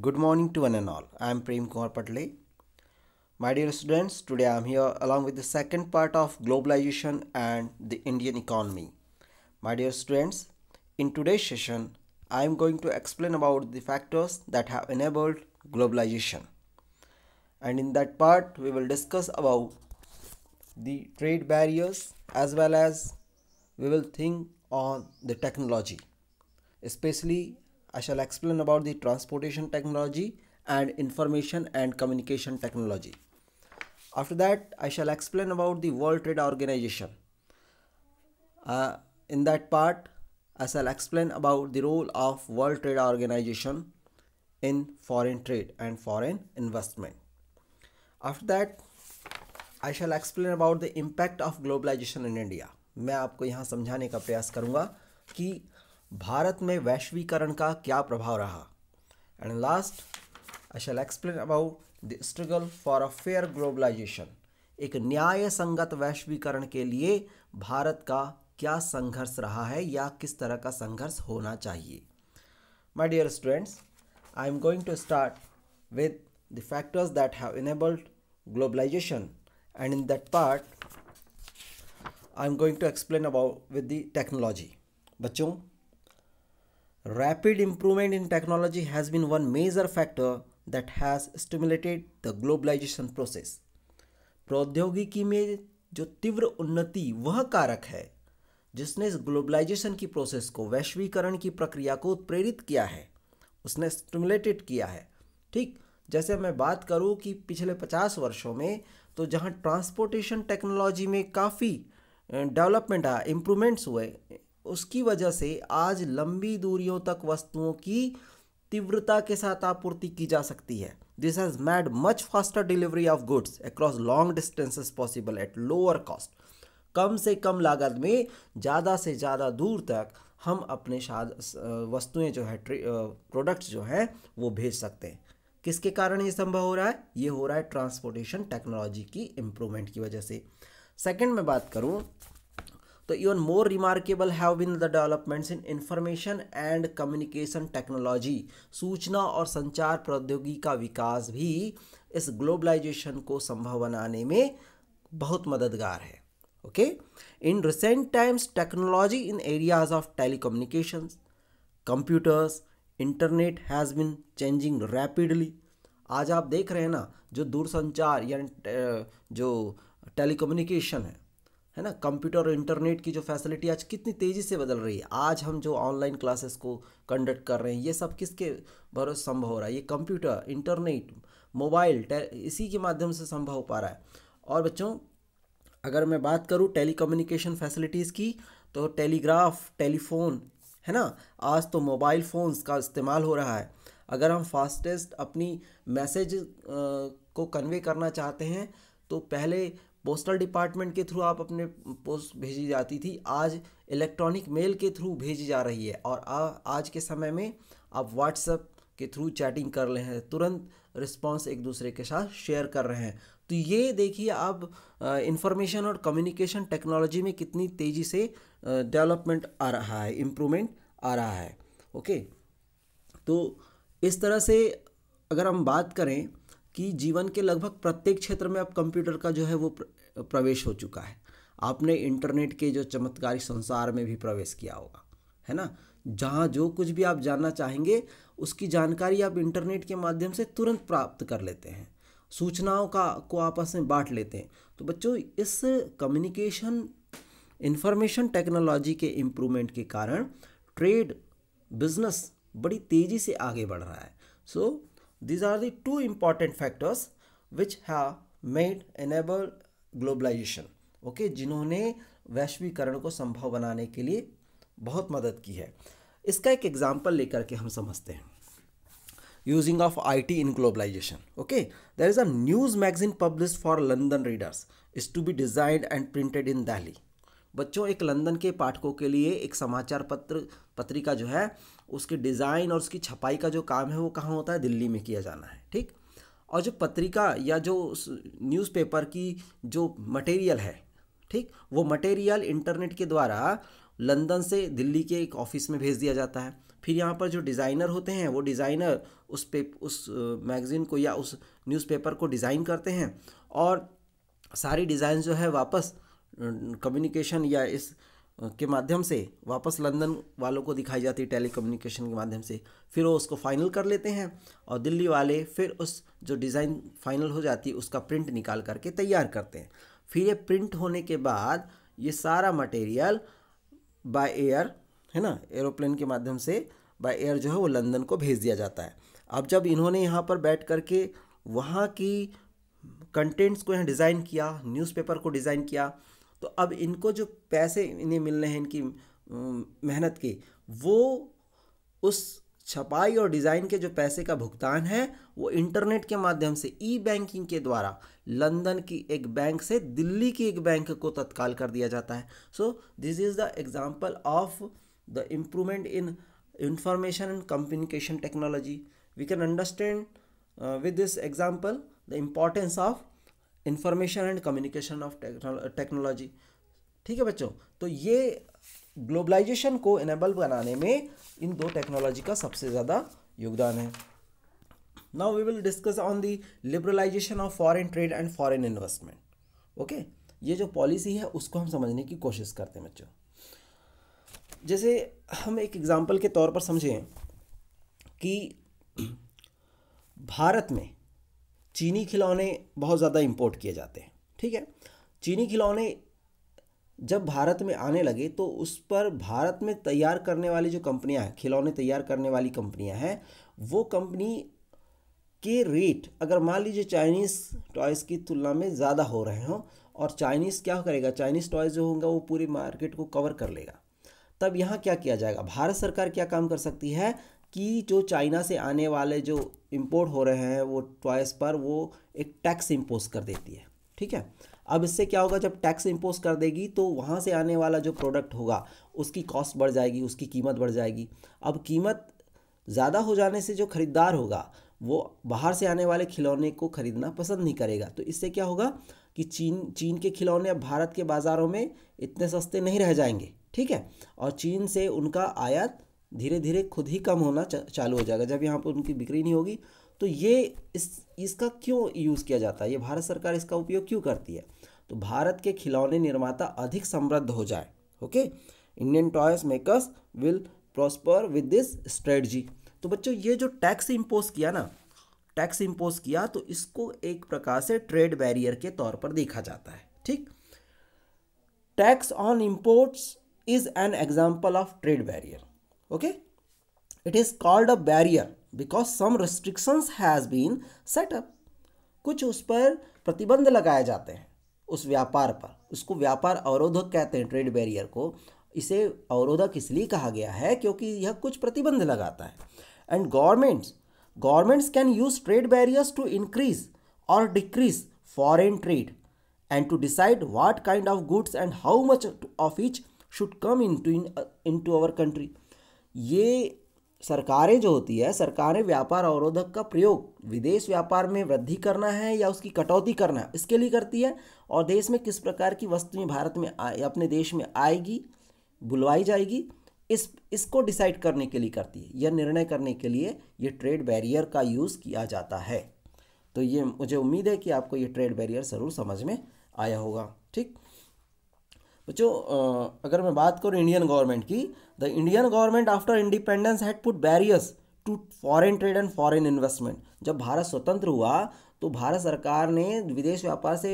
Good morning to one and all. I am Prem Kumar Patle. My dear students, today I am here along with the second part of globalization and the Indian economy. My dear students, in today's session, I am going to explain about the factors that have enabled globalization. And in that part, we will discuss about the trade barriers as well as we will think on the technology, especially I shall explain about the transportation technology and information and communication technology. After that, I shall explain about the World Trade Organization. Uh, in that part, I shall explain about the role of World Trade Organization in foreign trade and foreign investment. After that, I shall explain about the impact of globalization in India. मैं आपको यहाँ समझाने का प्रयास करूँगा कि भारत में वैश्वीकरण का क्या प्रभाव रहा and last I shall explain about the struggle for a fair globalization एक न्याय संगत वैश्वीकरण के लिए भारत का क्या संघर्ष रहा है या किस तरह का संघर्ष होना चाहिए my dear students I am going to start with the factors that have enabled globalization in that part I am going to explain about with the technology बच्चों Rapid improvement in technology has been one major factor that has stimulated the globalization process. प्रौद्योगिकी में जो तीव्र उन्नति वह कारक है जिसने इस ग्लोबलाइजेशन की प्रोसेस को वैश्वीकरण की प्रक्रिया को उत्प्रेरित किया है उसने स्टिमुलेटेड किया है ठीक जैसे मैं बात करूं कि पिछले 50 वर्षों में तो जहां ट्रांसपोर्टेशन टेक्नोलॉजी में काफ़ी डेवलपमेंट आया इम्प्रूवमेंट्स हुए उसकी वजह से आज लंबी दूरियों तक वस्तुओं की तीव्रता के साथ आपूर्ति की जा सकती है this has made much faster delivery of goods across long distances possible at lower cost कम से कम लागत में ज़्यादा से ज़्यादा दूर तक हम अपने शाद वस्तुएं जो है प्रोडक्ट्स जो हैं वो भेज सकते हैं किसके कारण ये संभव हो रहा है ये हो रहा है ट्रांसपोर्टेशन टेक्नोलॉजी की इम्प्रूवमेंट की वजह से सेकंड में बात करूँ तो even more remarkable have been the developments in information and communication technology सूचना और संचार प्रौद्योगिकी का विकास भी इस ग्लोबलाइजेशन को संभव बनाने में बहुत मददगार है okay in recent times technology in areas of communication computers internet has been changing rapidly आज आप देख रहे हैं ना जो दूरसंचार या जो टेलीकम्युनिकेशन है है ना कंप्यूटर और इंटरनेट की जो फैसिलिटी आज कितनी तेज़ी से बदल रही है आज हम जो ऑनलाइन क्लासेस को कंडक्ट कर रहे हैं ये सब किसके भरोसे संभव हो रहा है ये कंप्यूटर इंटरनेट मोबाइल इसी के माध्यम से संभव हो पा रहा है और बच्चों अगर मैं बात करूँ टेली फैसिलिटीज़ की तो टेलीग्राफ टेलीफोन है ना आज तो मोबाइल फ़ोन्स का इस्तेमाल हो रहा है अगर हम फास्टेस्ट अपनी मैसेज को कन्वे करना चाहते हैं तो पहले पोस्टल डिपार्टमेंट के थ्रू आप अपने पोस्ट भेजी जाती थी आज इलेक्ट्रॉनिक मेल के थ्रू भेजी जा रही है और आ, आज के समय में आप व्हाट्सएप के थ्रू चैटिंग कर रहे हैं तुरंत रिस्पॉन्स एक दूसरे के साथ शेयर कर रहे हैं तो ये देखिए आप इंफॉर्मेशन और कम्युनिकेशन टेक्नोलॉजी में कितनी तेज़ी से डेवलपमेंट आ रहा है इम्प्रूवमेंट आ रहा है ओके तो इस तरह से अगर हम बात करें कि जीवन के लगभग प्रत्येक क्षेत्र में अब कंप्यूटर का जो है वो प्रवेश हो चुका है आपने इंटरनेट के जो चमत्कारी संसार में भी प्रवेश किया होगा है ना जहाँ जो कुछ भी आप जानना चाहेंगे उसकी जानकारी आप इंटरनेट के माध्यम से तुरंत प्राप्त कर लेते हैं सूचनाओं का को आपस में बांट लेते हैं तो बच्चों इस कम्युनिकेशन इंफॉर्मेशन टेक्नोलॉजी के इम्प्रूवमेंट के कारण ट्रेड बिजनेस बड़ी तेज़ी से आगे बढ़ रहा है so so, These are the two important factors which have made enable globalization. Okay okay, जिन्होंने वैश्वीकरण को संभव बनाने के लिए बहुत मदद की है इसका एक एग्जाम्पल लेकर के हम समझते हैं using of I T in globalization okay there is a news magazine publish for London readers is to be designed and printed in Delhi बच्चों एक लंदन के पाठकों के लिए एक समाचार पत्र पत्रिका जो है उसके डिज़ाइन और उसकी छपाई का जो काम है वो कहाँ होता है दिल्ली में किया जाना है ठीक और जो पत्रिका या जो न्यूज़पेपर की जो मटेरियल है ठीक वो मटेरियल इंटरनेट के द्वारा लंदन से दिल्ली के एक ऑफिस में भेज दिया जाता है फिर यहाँ पर जो डिज़ाइनर होते हैं वो डिज़ाइनर उस पे उस मैगज़ीन को या उस न्यूज़पेपर को डिज़ाइन करते हैं और सारी डिज़ाइन जो है वापस कम्युनिकेशन या इस के माध्यम से वापस लंदन वालों को दिखाई जाती है टेली कम्युनिकेशन के माध्यम से फिर वो उसको फाइनल कर लेते हैं और दिल्ली वाले फिर उस जो डिज़ाइन फाइनल हो जाती है उसका प्रिंट निकाल करके तैयार करते हैं फिर ये प्रिंट होने के बाद ये सारा मटेरियल बाय एयर है ना एरोप्लेन के माध्यम से बाय एयर जो है वो लंदन को भेज दिया जाता है अब जब इन्होंने यहाँ पर बैठ करके वहाँ की कंटेंट्स को यहाँ डिज़ाइन किया न्यूज़पेपर को डिज़ाइन किया तो अब इनको जो पैसे इन्हें मिल रहे हैं इनकी मेहनत के वो उस छपाई और डिज़ाइन के जो पैसे का भुगतान है वो इंटरनेट के माध्यम से ई बैंकिंग के द्वारा लंदन की एक बैंक से दिल्ली की एक बैंक को तत्काल कर दिया जाता है so this is the example of the improvement in information and communication technology we can understand with this example the importance of information and communication of technology ठीक है बच्चों तो ये ग्लोबलाइजेशन को इनेबल बनाने में इन दो टेक्नोलॉजी का सबसे ज़्यादा योगदान है now we will discuss on the liberalization of foreign trade and foreign investment okay ये जो पॉलिसी है उसको हम समझने की कोशिश करते हैं बच्चों जैसे हम एक एग्ज़ाम्पल के तौर पर समझें कि भारत में चीनी खिलौने बहुत ज़्यादा इम्पोर्ट किए जाते हैं ठीक है चीनी खिलौने जब भारत में आने लगे तो उस पर भारत में तैयार करने वाली जो कंपनियां हैं खिलौने तैयार करने वाली कंपनियां हैं वो कंपनी के रेट अगर मान लीजिए चाइनीज़ टॉयज़ की तुलना में ज़्यादा हो रहे हों और चाइनीज़ क्या करेगा चाइनीज़ टॉयज़ जो होंगे वो पूरी मार्केट को कवर कर लेगा तब यहाँ क्या किया जाएगा भारत सरकार क्या काम कर सकती है कि जो चाइना से आने वाले जो इम्पोर्ट हो रहे हैं वो टॉयस पर वो एक टैक्स इम्पोज कर देती है ठीक है अब इससे क्या होगा जब टैक्स इम्पोज कर देगी तो वहाँ से आने वाला जो प्रोडक्ट होगा उसकी कॉस्ट बढ़ जाएगी उसकी कीमत बढ़ जाएगी अब कीमत ज़्यादा हो जाने से जो खरीदार होगा वो बाहर से आने वाले खिलौने को ख़रीदना पसंद नहीं करेगा तो इससे क्या होगा कि चीन चीन के खिलौने अब भारत के बाज़ारों में इतने सस्ते नहीं रह जाएंगे ठीक है और चीन से उनका आयात धीरे धीरे खुद ही कम होना चा, चालू हो जाएगा जब यहाँ पर उनकी बिक्री नहीं होगी तो ये इस इसका क्यों यूज़ किया जाता है ये भारत सरकार इसका उपयोग क्यों करती है तो भारत के खिलौने निर्माता अधिक समृद्ध हो जाए okay Indian toys makers will prosper with this strategy तो बच्चों ये जो टैक्स इम्पोज किया ना टैक्स इम्पोज किया तो इसको एक प्रकार से ट्रेड बैरियर के तौर पर देखा जाता है ठीक tax on imports is an example of trade barrier okay it is called a barrier because some restrictions has been set up कुछ उस पर प्रतिबंध लगाए जाते हैं उस व्यापार पर उसको व्यापार अवरोधक कहते हैं ट्रेड बैरियर को इसे अवरोधक इसलिए कहा गया है क्योंकि यह कुछ प्रतिबंध लगाता है and governments governments can use trade barriers to increase और decrease foreign trade and to decide what kind of goods and how much of each should come into in, uh, into our country ये सरकारें जो होती है सरकारें व्यापार अवरोधक का प्रयोग विदेश व्यापार में वृद्धि करना है या उसकी कटौती करना है इसके लिए करती है और देश में किस प्रकार की वस्तुएं भारत में आए अपने देश में आएगी बुलवाई जाएगी इस इसको डिसाइड करने के लिए करती है यह निर्णय करने के लिए ये ट्रेड बैरियर का यूज़ किया जाता है तो ये मुझे उम्मीद है कि आपको ये ट्रेड बैरियर ज़रूर समझ में आया होगा ठीक बच्चों तो अगर मैं बात करूँ इंडियन गवर्नमेंट की the Indian government after independence had put barriers to foreign trade and foreign investment जब भारत स्वतंत्र हुआ तो भारत सरकार ने विदेश व्यापार से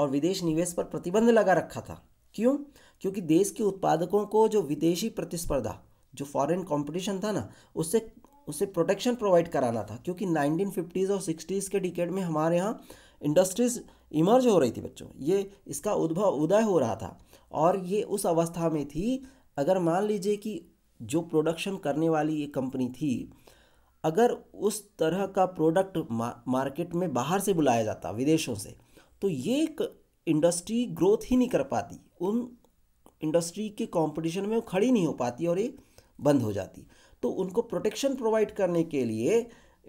और विदेश निवेश पर प्रतिबंध लगा रखा था क्यों क्योंकि देश के उत्पादकों को जो विदेशी प्रतिस्पर्धा जो फॉरेन कंपटीशन था ना उससे उसे प्रोटेक्शन प्रोवाइड कराना था क्योंकि 1950s और 60s के डिकेड में हमारे यहाँ इंडस्ट्रीज इमर्ज हो रही थी बच्चों ये इसका उद्भव उदय हो रहा था और ये उस अवस्था में थी अगर मान लीजिए कि जो प्रोडक्शन करने वाली ये कंपनी थी अगर उस तरह का प्रोडक्ट मा, मार्केट में बाहर से बुलाया जाता विदेशों से तो ये इंडस्ट्री ग्रोथ ही नहीं कर पाती उन इंडस्ट्री के कंपटीशन में वो खड़ी नहीं हो पाती और ये बंद हो जाती तो उनको प्रोटेक्शन प्रोवाइड करने के लिए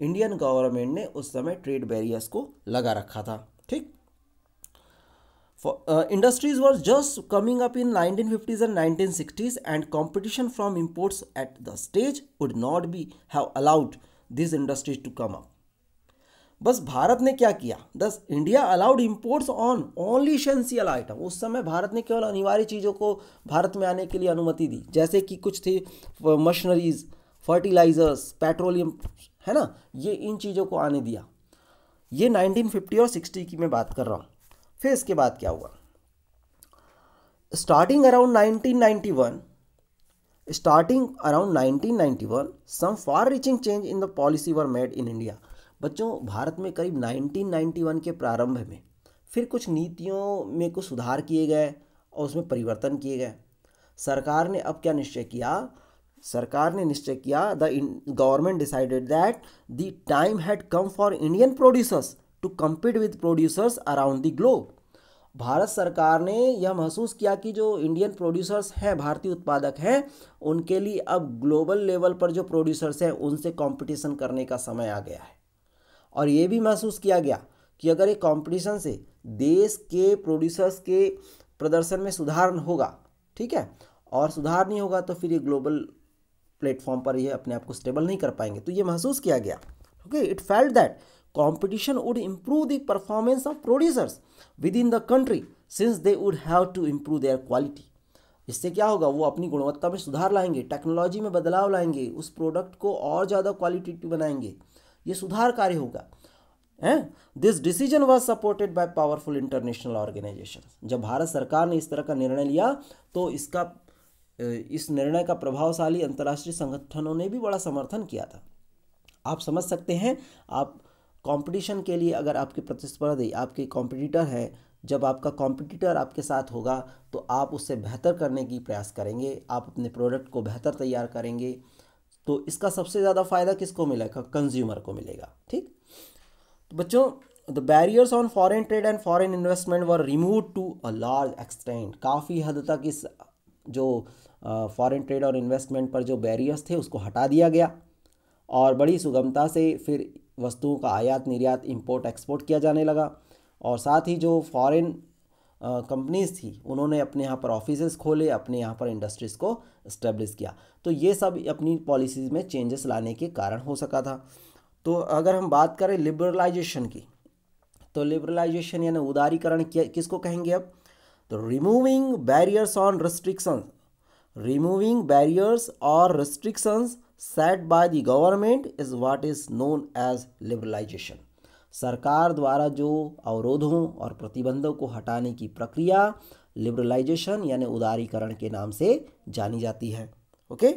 इंडियन गवर्नमेंट ने उस समय ट्रेड बैरियर्स को लगा रखा था ठीक For, uh, industries were just coming up in 1950s and 1960s and competition from imports at the stage would not be have allowed these industries to come up. बस भारत ने क्या किया thus India allowed imports on only essential item उस समय भारत ने केवल अनिवार्य चीज़ों को भारत में आने के लिए अनुमति दी जैसे कि कुछ थे मशीनरीज फर्टिलाइजर्स पेट्रोलियम है ना ये इन चीज़ों को आने दिया ये 1950 और 60 की मैं बात कर रहा हूँ फिर इसके बाद क्या हुआ starting around 1991 starting around 1991 some far reaching change in the policy were made in India बच्चों भारत में करीब 1991 के प्रारंभ में फिर कुछ नीतियों में कुछ सुधार किए गए और उसमें परिवर्तन किए गए सरकार ने अब क्या निश्चय किया सरकार ने निश्चय किया the government decided that the time had come for Indian producers to compete with producers around the globe Bharat सरकार ने यह महसूस किया कि जो इंडियन प्रोड्यूसर्स हैं भारतीय उत्पादक हैं उनके लिए अब ग्लोबल लेवल पर जो प्रोड्यूसर्स हैं उनसे कंपटीशन करने का समय आ गया है और ये भी महसूस किया गया कि अगर ये कंपटीशन से देश के प्रोड्यूसर्स के प्रदर्शन में सुधार होगा ठीक है और सुधार नहीं होगा तो फिर ये ग्लोबल प्लेटफॉर्म पर ये अपने आप को स्टेबल नहीं कर पाएंगे तो ये महसूस किया गया okay it felt that competition would improve the performance of producers within the country since they would have to improve their quality इससे क्या होगा वो अपनी गुणवत्ता में सुधार लाएंगे टेक्नोलॉजी में बदलाव लाएंगे उस प्रोडक्ट को और ज़्यादा क्वालिटेटिव बनाएंगे ये सुधार कार्य होगा हैं this decision was supported by powerful international organization जब भारत सरकार ने इस तरह का निर्णय लिया तो इसका इस निर्णय का प्रभावशाली अंतर्राष्ट्रीय संगठनों ने भी बड़ा समर्थन किया था आप समझ सकते हैं आप कंपटीशन के लिए अगर आपके प्रतिस्पर्धी आपके कॉम्पिटिटर हैं जब आपका कॉम्पिटिटर आपके साथ होगा तो आप उससे बेहतर करने की प्रयास करेंगे आप अपने प्रोडक्ट को बेहतर तैयार करेंगे तो इसका सबसे ज़्यादा फ़ायदा किसको मिलेगा कंज्यूमर को मिलेगा ठीक तो बच्चों the barriers on foreign trade and foreign investment were remove to a large extent काफ़ी हद तक इस जो फॉरेन ट्रेड और इन्वेस्टमेंट पर जो बैरियर्स थे उसको हटा दिया गया और बड़ी सुगमता से फिर वस्तुओं का आयात निर्यात इम्पोर्ट एक्सपोर्ट किया जाने लगा और साथ ही जो फॉरेन कंपनीज़ थी उन्होंने अपने यहाँ पर ऑफिस खोले अपने यहाँ पर इंडस्ट्रीज़ को इस्टेब्लिश किया तो ये सब अपनी पॉलिसीज़ में चेंजेस लाने के कारण हो सका था तो अगर हम बात करें लिबरलाइजेशन की तो लिबरलाइजेशन यानी उदारीकरण किसको कहेंगे अब तो removing barriers on restrictions removing barriers और restrictions set by the government is what is known as liberalization सरकार द्वारा जो अवरोधों और प्रतिबंधों को हटाने की प्रक्रिया लिबरलाइजेशन यानी उदारीकरण के नाम से जानी जाती है okay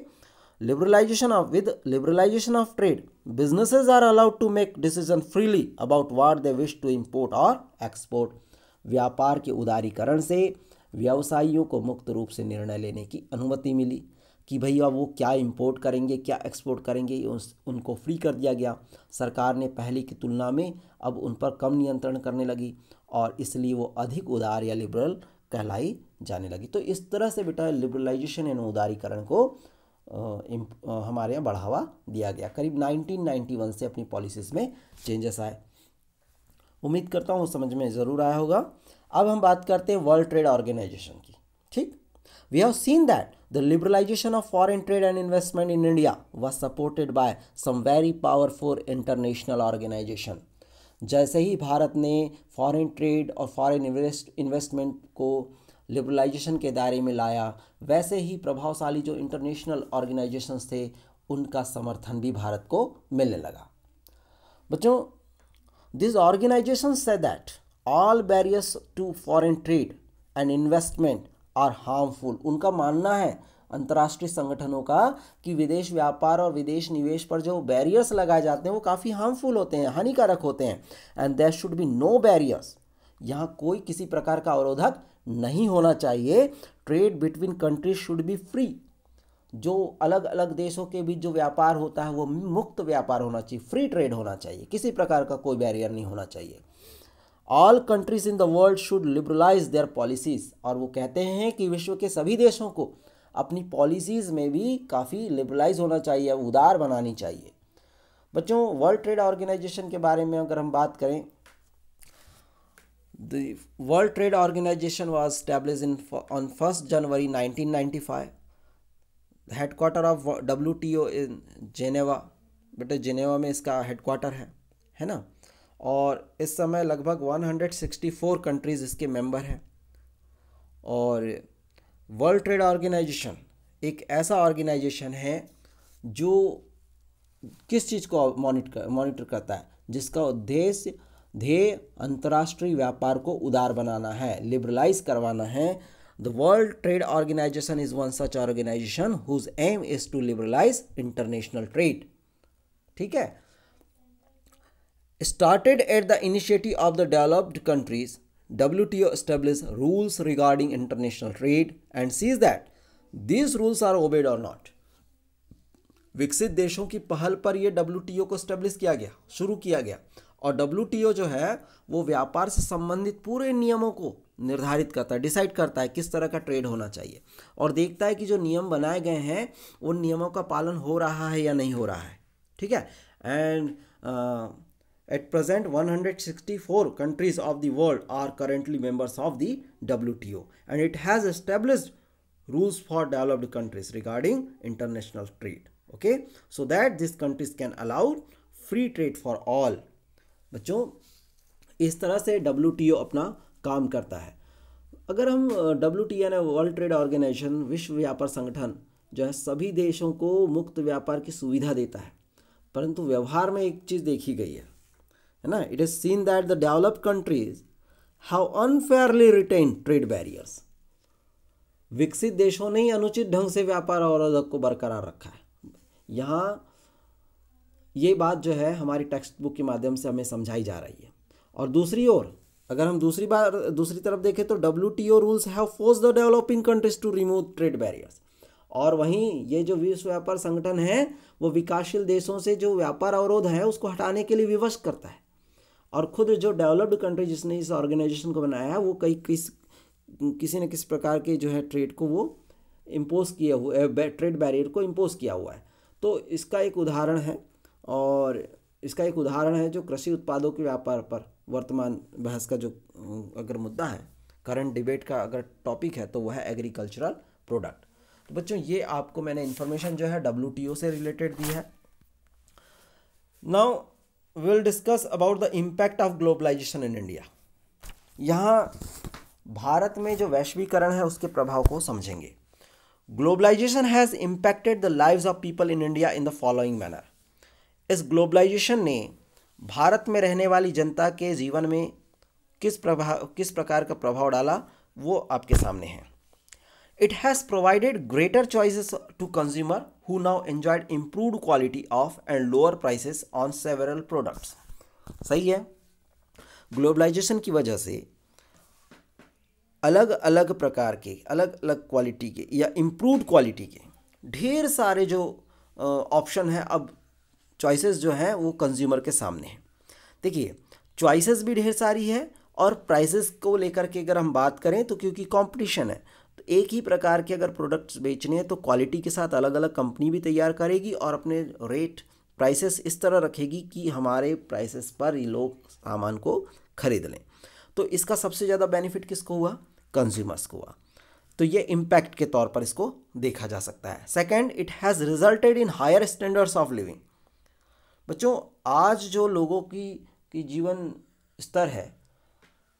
liberalization of with liberalization of trade businesses are allowed to make decision freely about what they wish to import और एक्सपोर्ट व्यापार के उदारीकरण से व्यवसायियों को मुक्त रूप से निर्णय लेने की अनुमति मिली कि भैया वो क्या इंपोर्ट करेंगे क्या एक्सपोर्ट करेंगे उस उनको फ्री कर दिया गया सरकार ने पहले की तुलना में अब उन पर कम नियंत्रण करने लगी और इसलिए वो अधिक उदार या लिबरल कहलाई जाने लगी तो इस तरह से बेटा लिबरलाइजेशन एंड उदारीकरण को हमारे यहाँ बढ़ावा दिया गया करीब 1991 से अपनी पॉलिसीज़ में चेंजेस आए उम्मीद करता हूँ समझ में ज़रूर आया होगा अब हम बात करते हैं वर्ल्ड ट्रेड ऑर्गेनाइजेशन की ठीक we have seen that the liberalization of foreign trade and investment in India was supported by some very powerful international organization जैसे ही भारत ने फॉरन ट्रेड और फॉरन इन्वेस्टमेंट को लिबरलाइजेशन के दायरे में लाया वैसे ही प्रभावशाली जो इंटरनेशनल ऑर्गेनाइजेशन थे उनका समर्थन भी भारत को मिलने लगा बच्चों दिस ऑर्गेनाइजेशन से that all barriers to foreign trade and investment are harmful उनका मानना है अंतर्राष्ट्रीय संगठनों का कि विदेश व्यापार और विदेश निवेश पर जो बैरियर्स लगाए जाते हैं वो काफ़ी हार्मफुल होते हैं हानिकारक होते हैं and there should be no barriers यहाँ कोई किसी प्रकार का अवरोधक नहीं होना चाहिए trade between countries should be free जो अलग अलग देशों के बीच जो व्यापार होता है वो मुक्त व्यापार होना चाहिए फ्री ट्रेड होना चाहिए किसी प्रकार का कोई बैरियर नहीं होना चाहिए all countries in the world should liberalize their policies और वो कहते हैं कि विश्व के सभी देशों को अपनी पॉलिसीज़ में भी काफ़ी लिबरलाइज होना चाहिए उदार बनानी चाहिए बच्चों वर्ल्ड ट्रेड ऑर्गेनाइजेशन के बारे में अगर हम बात करें The World Trade Organization was established in, on 1st January 1995. Of W T O in Geneva बेटे जिनेवा में इसका हेडक्वाटर है है ना और इस समय लगभग 164 कंट्रीज़ इसके मेंबर हैं और वर्ल्ड ट्रेड ऑर्गेनाइजेशन एक ऐसा ऑर्गेनाइजेशन है जो किस चीज़ को मॉनिटर मॉनिटर करता है जिसका उद्देश्य ध्येय अंतर्राष्ट्रीय व्यापार को उदार बनाना है लिबरलाइज करवाना है the world trade organization is one such organization whose aim is to liberalize international trade ठीक है Started at the initiative of the developed countries, WTO established rules regarding international trade and sees that these rules are obeyed or not. विकसित देशों की पहल पर यह W को establish किया गया शुरू किया गया और डब्ल्यू जो है वो व्यापार से संबंधित पूरे नियमों को निर्धारित करता है डिसाइड करता है किस तरह का ट्रेड होना चाहिए और देखता है कि जो नियम बनाए गए हैं उन नियमों का पालन हो रहा है या नहीं हो रहा है ठीक है and At present, 164 countries of the world are currently members of the WTO and it has established rules for developed countries regarding international trade. Okay, so that these countries can allow free trade for all. बच्चों इस तरह से W अपना काम करता है अगर हम W T and world trade organization विश्व व्यापार संगठन जो है सभी देशों को मुक्त व्यापार की सुविधा देता है परंतु व्यवहार में एक चीज़ देखी गई है है ना it is seen that the developed countries have unfairly retain trade barriers विकसित देशों ने ही अनुचित ढंग से व्यापार और को बरकरार रखा है यहाँ ये बात जो है हमारी टेक्स्ट बुक के माध्यम से हमें समझाई जा रही है और दूसरी ओर अगर हम दूसरी बार दूसरी तरफ देखें तो W T O rules have force the developing countries to remove trade barriers और वहीं ये जो विश्व व्यापार संगठन है वो विकासशील देशों से जो व्यापार अवरोध है उसको हटाने के लिए विवश करता है और खुद जो डेवलप्ड कंट्री जिसने इस ऑर्गेनाइजेशन को बनाया है वो कई किस किसी न किसी प्रकार के जो है ट्रेड को वो इम्पोज किए हुए ट्रेड बैरियर को इम्पोज किया हुआ है तो इसका एक उदाहरण है और इसका एक उदाहरण है जो कृषि उत्पादों के व्यापार पर वर्तमान बहस का जो अगर मुद्दा है करंट डिबेट का अगर टॉपिक है तो वह है एग्रीकल्चरल प्रोडक्ट तो बच्चों ये आपको मैंने इन्फॉर्मेशन जो है डब्ल्यू से रिलेटेड दी है now we will discuss about the impact of globalization in India यहाँ भारत में जो वैश्वीकरण है उसके प्रभाव को समझेंगे globalization has impacted the lives of people in India in the following manner इस ग्लोबलाइजेशन ने भारत में रहने वाली जनता के जीवन में किस प्रभाव किस प्रकार का प्रभाव डाला वो आपके सामने है It has provided greater choices to consumer who now enjoyed improved quality of and lower prices on several products. सही है ग्लोबलाइजेशन की वजह से अलग अलग प्रकार के अलग अलग क्वालिटी के या इम्प्रूवड क्वालिटी के ढेर सारे जो ऑप्शन हैं अब चॉइसेस जो हैं वो कंज्यूमर के सामने हैं देखिए चॉइसेस भी ढेर सारी है और प्राइसेस को लेकर के अगर हम बात करें तो क्योंकि कंपटीशन है एक ही प्रकार के अगर प्रोडक्ट्स बेचने हैं तो क्वालिटी के साथ अलग अलग कंपनी भी तैयार करेगी और अपने रेट प्राइसेस इस तरह रखेगी कि हमारे प्राइसेस पर ये लोग सामान को खरीद लें तो इसका सबसे ज़्यादा बेनिफिट किसको हुआ कंज्यूमर्स को हुआ तो ये इम्पैक्ट के तौर पर इसको देखा जा सकता है second it has resulted in higher standards of living बच्चों आज जो लोगों की, की जीवन स्तर है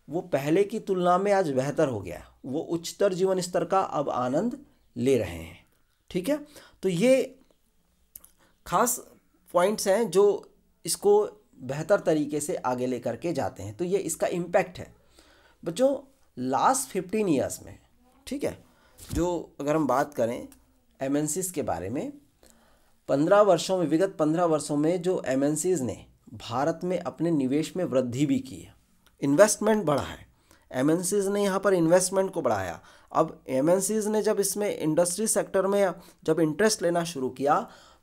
वो पहले की तुलना में आज बेहतर हो गया वो उच्चतर जीवन स्तर का अब आनंद ले रहे हैं ठीक है तो ये खास पॉइंट्स हैं जो इसको बेहतर तरीके से आगे लेकर के जाते हैं तो ये इसका इम्पैक्ट है बच्चों लास्ट फिफ्टीन ईयर्स में ठीक है जो अगर हम बात करें एम के बारे में पंद्रह वर्षों में विगत पंद्रह वर्षों में जो एम ने भारत में अपने निवेश में वृद्धि भी की है इन्वेस्टमेंट बढ़ा है एम ने यहाँ पर इन्वेस्टमेंट को बढ़ाया अब एम ने जब इसमें इंडस्ट्री सेक्टर में जब इंटरेस्ट लेना शुरू किया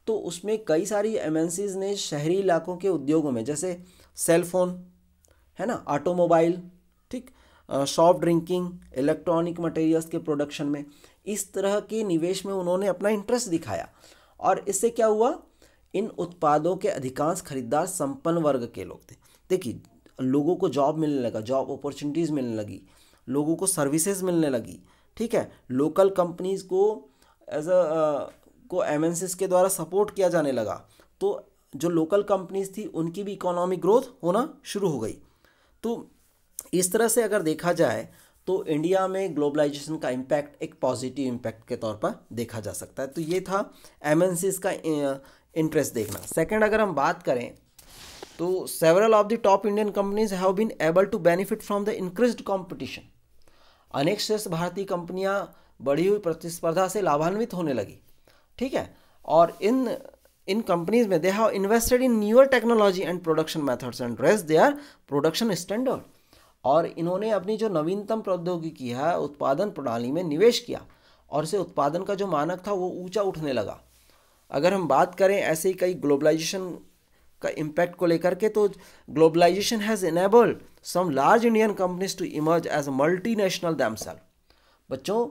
तो उसमें कई सारी एम ने शहरी इलाकों के उद्योगों में जैसे सेलफोन है ना ऑटोमोबाइल ठीक सॉफ्ट ड्रिंकिंग इलेक्ट्रॉनिक मटेरियल्स के प्रोडक्शन में इस तरह के निवेश में उन्होंने अपना इंटरेस्ट दिखाया और इससे क्या हुआ इन उत्पादों के अधिकांश खरीदार संपन्न वर्ग के लोग थे देखिए लोगों को जॉब मिलने लगा जॉब अपॉर्चुनिटीज़ मिलने लगी लोगों को सर्विसेज मिलने लगी ठीक है लोकल कंपनीज़ को एज अ uh, को एम के द्वारा सपोर्ट किया जाने लगा तो जो लोकल कंपनीज थी उनकी भी इकोनॉमिक ग्रोथ होना शुरू हो गई तो इस तरह से अगर देखा जाए तो इंडिया में ग्लोबलाइजेशन का इम्पैक्ट एक पॉजिटिव इम्पैक्ट के तौर पर देखा जा सकता है तो ये था एम का इंटरेस्ट uh, देखना सेकेंड अगर हम बात करें तो several of the top Indian companies have been able to benefit from the increase competition अनेक श्रेष्ठ भारतीय कंपनियां बढ़ी हुई प्रतिस्पर्धा से लाभान्वित होने लगी ठीक है और इन इन कंपनीज में they have invested in newer technology and production methods and raise they are production standard और इन्होंने अपनी जो नवीनतम प्रौद्योगिकी है उत्पादन प्रणाली में निवेश किया और इसे उत्पादन का जो मानक था वो ऊंचा उठने लगा अगर हम बात करें ऐसे ही कई ग्लोबलाइजेशन का इम्पैक्ट को लेकर के तो globalization has enable some large Indian companies to emerge as multinational themselves बच्चों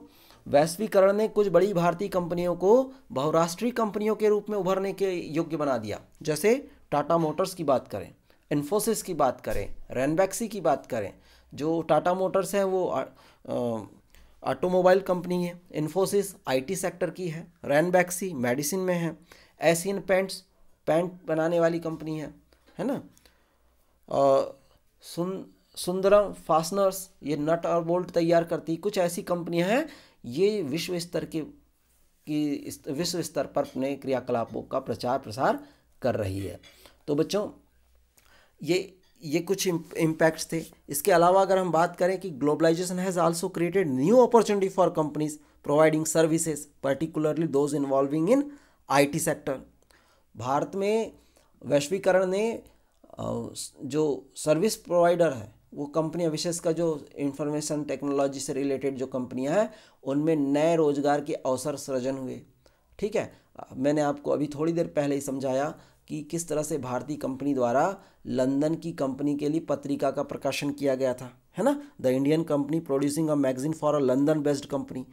वैश्वीकरण ने कुछ बड़ी भारतीय कंपनियों को बहुराष्ट्रीय कंपनियों के रूप में उभरने के योग्य बना दिया जैसे टाटा मोटर्स की बात करें इन्फोसिस की बात करें रैनबैक्सी की बात करें जो टाटा मोटर्स है वो ऑटोमोबाइल कंपनी है इन्फोसिस आईटी सेक्टर की है रैनबैक्सी मेडिसिन में है एशियन पेंट्स पैंट बनाने वाली कंपनी है है ना और सुन सुंदरम फासनर्स ये नट और बोल्ट तैयार करती कुछ ऐसी कंपनियां हैं ये विश्व स्तर के की विश्व स्तर पर अपने क्रियाकलापों का प्रचार प्रसार कर रही है तो बच्चों ये ये कुछ इम्पैक्ट्स थे इसके अलावा अगर हम बात करें कि globalization has also created new opportunity for companies providing services particularly those involving in IT sector Bharat में वैश्वीकरण ने जो सर्विस प्रोवाइडर है वो कंपनियां विशेष का जो इंफॉर्मेशन टेक्नोलॉजी से रिलेटेड जो कंपनियां हैं उनमें नए रोजगार के अवसर सृजन हुए ठीक है मैंने आपको अभी थोड़ी देर पहले ही समझाया कि किस तरह से भारतीय कंपनी द्वारा लंदन की कंपनी के लिए पत्रिका का प्रकाशन किया गया था है ना the Indian company producing a magazine for a London based company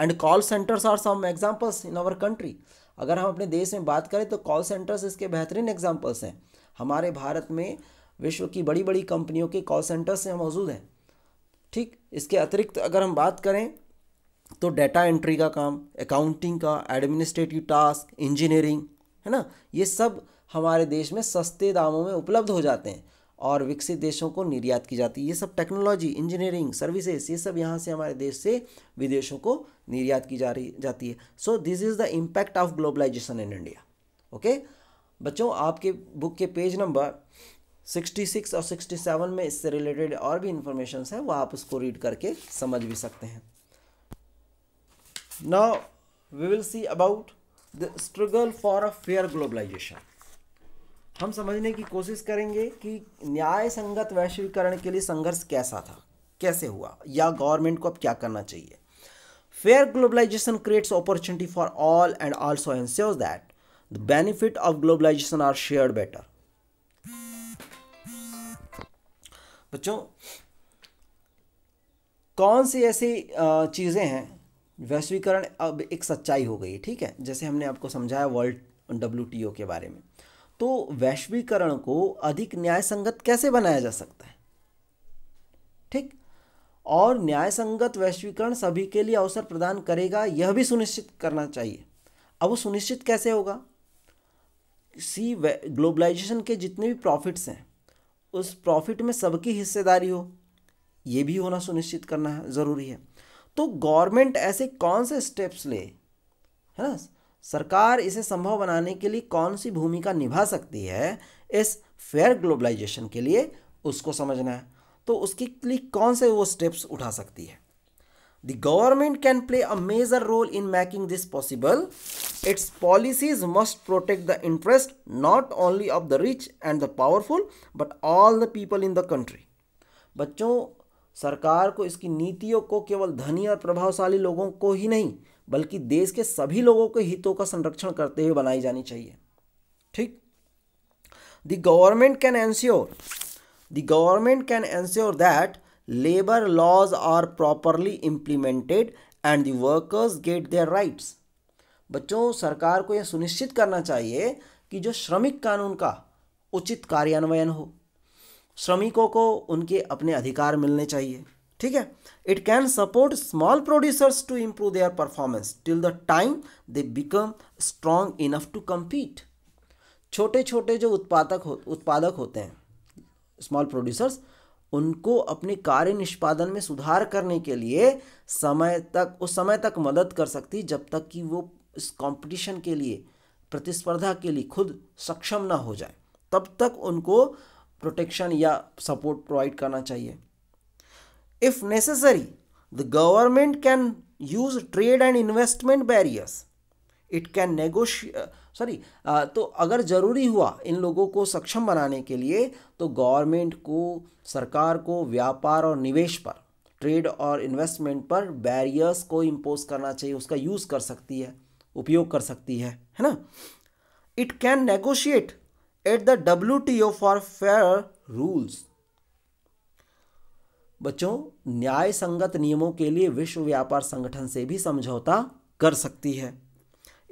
and call centres are some examples in our country अगर हम अपने देश में बात करें तो कॉल सेंटर्स इसके बेहतरीन एग्जाम्पल्स हैं हमारे भारत में विश्व की बड़ी बड़ी कंपनियों के कॉल सेंटर्स से मौजूद हैं ठीक इसके अतिरिक्त अगर हम बात करें तो डेटा एंट्री का काम अकाउंटिंग का एडमिनिस्ट्रेटिव टास्क इंजीनियरिंग है ना ये सब हमारे देश में सस्ते दामों में उपलब्ध हो जाते हैं और विकसित देशों को निर्यात की जाती है ये सब टेक्नोलॉजी इंजीनियरिंग सर्विसेज ये सब यहाँ से हमारे देश से विदेशों को निर्यात की जा रही जाती है so this is the impact of globalization in India okay बच्चों आपके बुक के पेज नंबर 66 और 67 में इससे रिलेटेड और भी इंफॉर्मेशन है वो आप उसको रीड करके समझ भी सकते हैं now we will see about the struggle for a fair globalization हम समझने की कोशिश करेंगे कि न्याय संगत वैश्वीकरण के लिए संघर्ष कैसा था कैसे हुआ या गवर्नमेंट को अब क्या करना चाहिए fair globalization creates opportunity for all and also ensures that the benefit of globalization are share better बच्चों कौन सी ऐसी चीज़ें हैं वैश्वीकरण अब एक सच्चाई हो गई ठीक है जैसे हमने आपको समझाया वर्ल्ड डब्ल्यू के बारे में तो वैश्वीकरण को अधिक न्याय संगत कैसे बनाया जा सकता है ठीक और न्याय संगत वैश्वीकरण सभी के लिए अवसर प्रदान करेगा यह भी सुनिश्चित करना चाहिए अब वो सुनिश्चित कैसे होगा सी ग्लोबलाइजेशन के जितने भी प्रॉफिट्स हैं उस प्रॉफिट में सबकी हिस्सेदारी हो ये भी होना सुनिश्चित करना है ज़रूरी है तो गवर्नमेंट ऐसे कौन से स्टेप्स ले है ना सरकार इसे संभव बनाने के लिए कौन सी भूमिका निभा सकती है इस फेयर ग्लोबलाइजेशन के लिए उसको समझना है तो उसके लिए कौन से वो स्टेप्स उठा सकती है the government can play a major role in making this possible its policies must protect the interest not only of the rich and the powerful but all the people in the country बच्चों सरकार को इसकी नीतियों को केवल धनी और प्रभावशाली लोगों को ही नहीं बल्कि देश के सभी लोगों के हितों का संरक्षण करते हुए बनाई जानी चाहिए ठीक the government can ensure the government can ensure that labour laws are properly implemented and the workers get their rights बच्चों सरकार को यह सुनिश्चित करना चाहिए कि जो श्रमिक कानून का उचित कार्यान्वयन हो श्रमिकों को उनके अपने अधिकार मिलने चाहिए ठीक है it can support small producers to improve their performance till the time they become strong enough to compete छोटे छोटे जो उत्पादक हो उत्पादक होते हैं स्मॉल प्रोड्यूसर्स उनको अपने कार्य निष्पादन में सुधार करने के लिए समय तक उस समय तक मदद कर सकती जब तक कि वो इस कंपटीशन के लिए प्रतिस्पर्धा के लिए खुद सक्षम ना हो जाए तब तक उनको प्रोटेक्शन या सपोर्ट प्रोवाइड करना चाहिए If necessary, the government can use trade and investment barriers. It can negotiate sorry uh, uh, तो अगर ज़रूरी हुआ इन लोगों को सक्षम बनाने के लिए तो गवर्नमेंट को सरकार को व्यापार और निवेश पर ट्रेड और इन्वेस्टमेंट पर बैरियर्स को इम्पोज करना चाहिए उसका यूज़ कर सकती है उपयोग कर सकती है है ना it can negotiate at the W T O for fair rules बच्चों न्याय संगत नियमों के लिए विश्व व्यापार संगठन से भी समझौता कर सकती है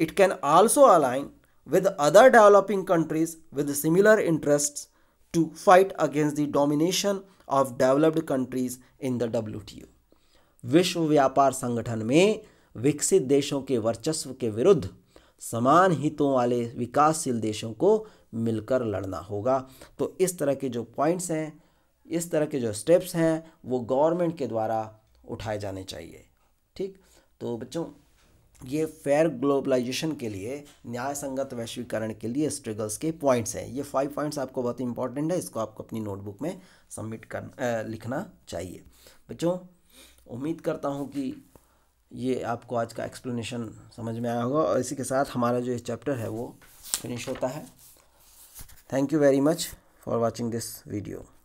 it can also align developing countries with similar interest to fight against the domination of developed countries in the W T O विश्व व्यापार संगठन में विकसित देशों के वर्चस्व के विरुद्ध समान हितों वाले विकासशील देशों को मिलकर लड़ना होगा तो इस तरह के जो पॉइंट्स हैं इस तरह के जो स्टेप्स हैं वो गवर्नमेंट के द्वारा उठाए जाने चाहिए ठीक तो बच्चों ये फेयर ग्लोबलाइजेशन के लिए न्याय संगत वैश्वीकरण के लिए स्ट्रगल्स के पॉइंट्स हैं ये फाइव पॉइंट्स आपको बहुत इंपॉर्टेंट है इसको आपको अपनी नोटबुक में सबमिट कर लिखना चाहिए बच्चों उम्मीद करता हूँ कि ये आपको आज का एक्सप्लेनेशन समझ में आया होगा और इसी के साथ हमारा जो ये चैप्टर है वो फिनिश होता है thank you very much for watching this video